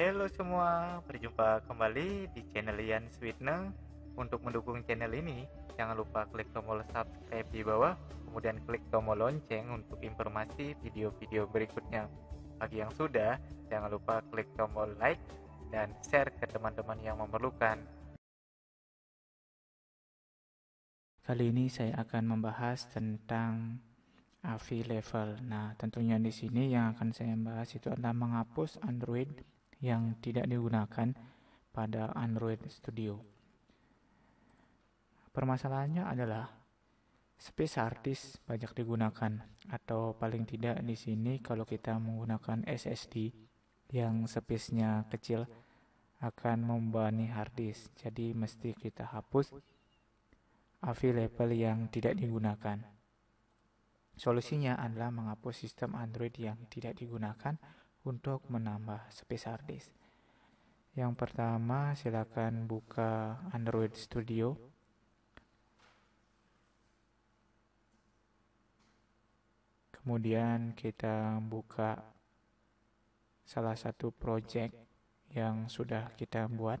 Halo semua, berjumpa kembali di channel Ian Sweetner. Untuk mendukung channel ini, jangan lupa klik tombol subscribe di bawah, kemudian klik tombol lonceng untuk informasi video-video berikutnya. Bagi yang sudah, jangan lupa klik tombol like dan share ke teman-teman yang memerlukan. Kali ini saya akan membahas tentang AVI level. Nah, tentunya di sini yang akan saya bahas itu adalah menghapus Android yang tidak digunakan pada Android Studio. Permasalahannya adalah space artis banyak digunakan atau paling tidak di sini kalau kita menggunakan SSD yang space-nya kecil akan membebani hard Jadi mesti kita hapus available yang tidak digunakan. Solusinya adalah menghapus sistem Android yang tidak digunakan untuk menambah space hard disk. Yang pertama, silakan buka Android Studio. Kemudian kita buka salah satu project yang sudah kita buat.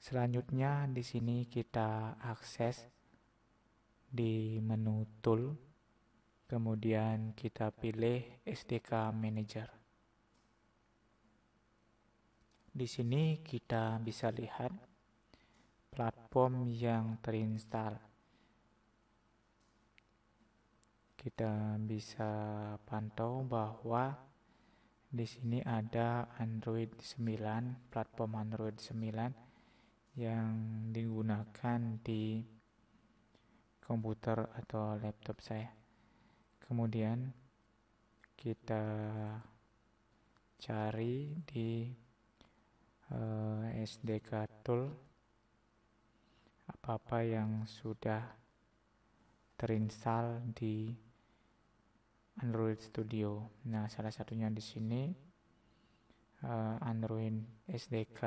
Selanjutnya di sini kita akses di menu tool, kemudian kita pilih SDK Manager. Di sini kita bisa lihat platform yang terinstall. Kita bisa pantau bahwa di sini ada Android 9, platform Android 9 yang digunakan di komputer atau laptop saya. Kemudian kita cari di uh, eh, SDK tool apa-apa yang sudah terinstall di Android Studio. Nah, salah satunya di sini uh, Android SDK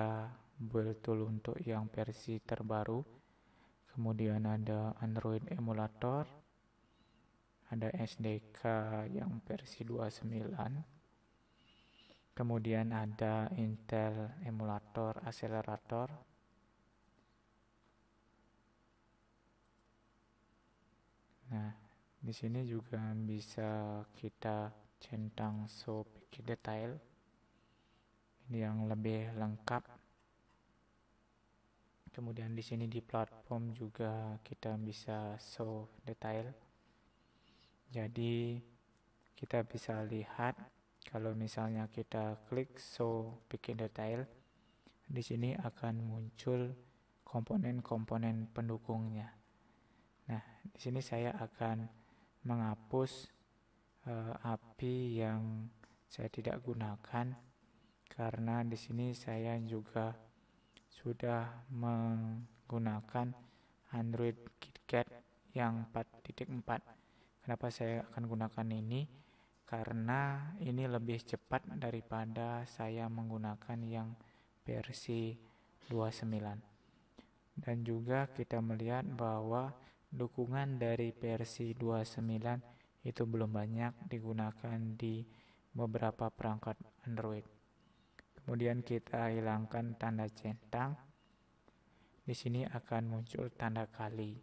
betul untuk yang versi terbaru kemudian ada Android emulator ada SDK yang versi 29 kemudian ada Intel emulator accelerator nah di sini juga bisa kita centang so detail ini yang lebih lengkap kemudian di sini di platform juga kita bisa show detail jadi kita bisa lihat kalau misalnya kita klik show bikin detail di sini akan muncul komponen-komponen pendukungnya nah di sini saya akan menghapus uh, api yang saya tidak gunakan karena di sini saya juga sudah menggunakan Android KitKat yang 4.4. Kenapa saya akan gunakan ini? Karena ini lebih cepat daripada saya menggunakan yang versi 29. Dan juga kita melihat bahwa dukungan dari versi 29 itu belum banyak digunakan di beberapa perangkat Android. Kemudian kita hilangkan tanda centang. Di sini akan muncul tanda kali.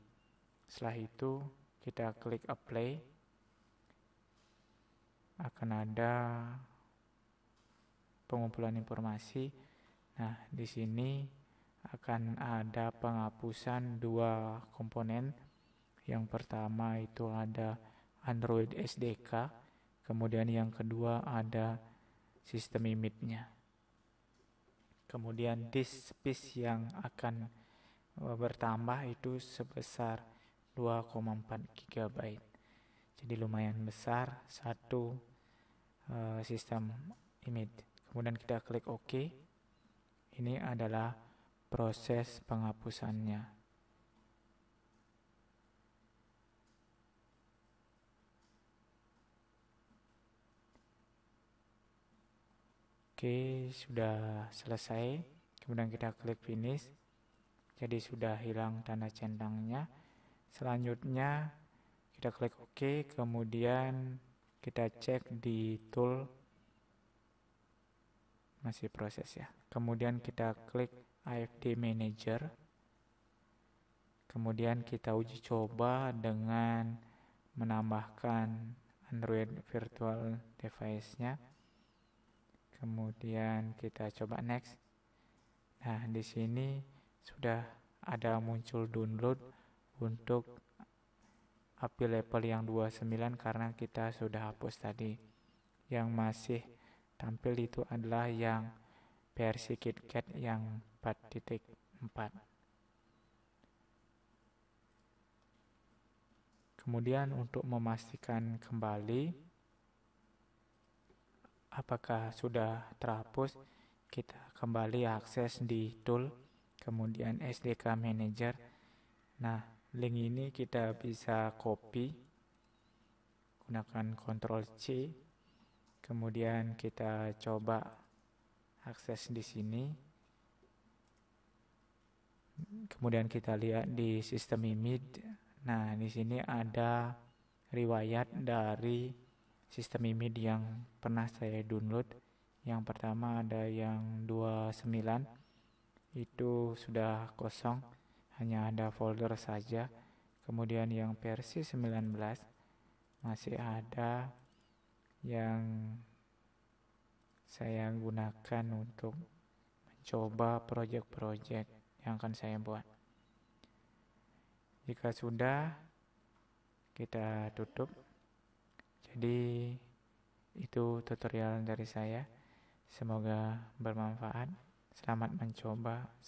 Setelah itu kita klik apply. Akan ada pengumpulan informasi. Nah, di sini akan ada penghapusan dua komponen. Yang pertama itu ada Android SDK, kemudian yang kedua ada sistem imitnya. Kemudian disk space yang akan eh, bertambah itu sebesar 2,4 GB. Jadi lumayan besar satu uh, sistem image. Kemudian kita klik OK. Ini adalah proses penghapusannya. Oke, sudah selesai. Kemudian kita klik finish. Jadi sudah hilang tanda centangnya. Selanjutnya kita klik OK, kemudian kita cek di tool masih proses ya. Kemudian kita klik AFD Manager. Kemudian kita uji coba dengan menambahkan Android virtual device-nya kemudian kita coba next. Nah, di sini sudah ada muncul download untuk api level yang 29 karena kita sudah hapus tadi. Yang masih tampil itu adalah yang versi KitKat yang 4.4. Kemudian untuk memastikan kembali apakah sudah terhapus, kita kembali akses di tool, kemudian SDK Manager. Nah, link ini kita bisa copy, gunakan Ctrl C, kemudian kita coba akses di sini. Kemudian kita lihat di sistem image. Nah, di sini ada riwayat dari sistem IMID yang pernah saya download. Yang pertama ada yang 29 itu sudah kosong, hanya ada folder saja. Kemudian yang versi 19 masih ada yang saya gunakan untuk mencoba project-project yang akan saya buat. Jika sudah, kita tutup. Jadi itu tutorial dari saya. Semoga bermanfaat. Selamat mencoba.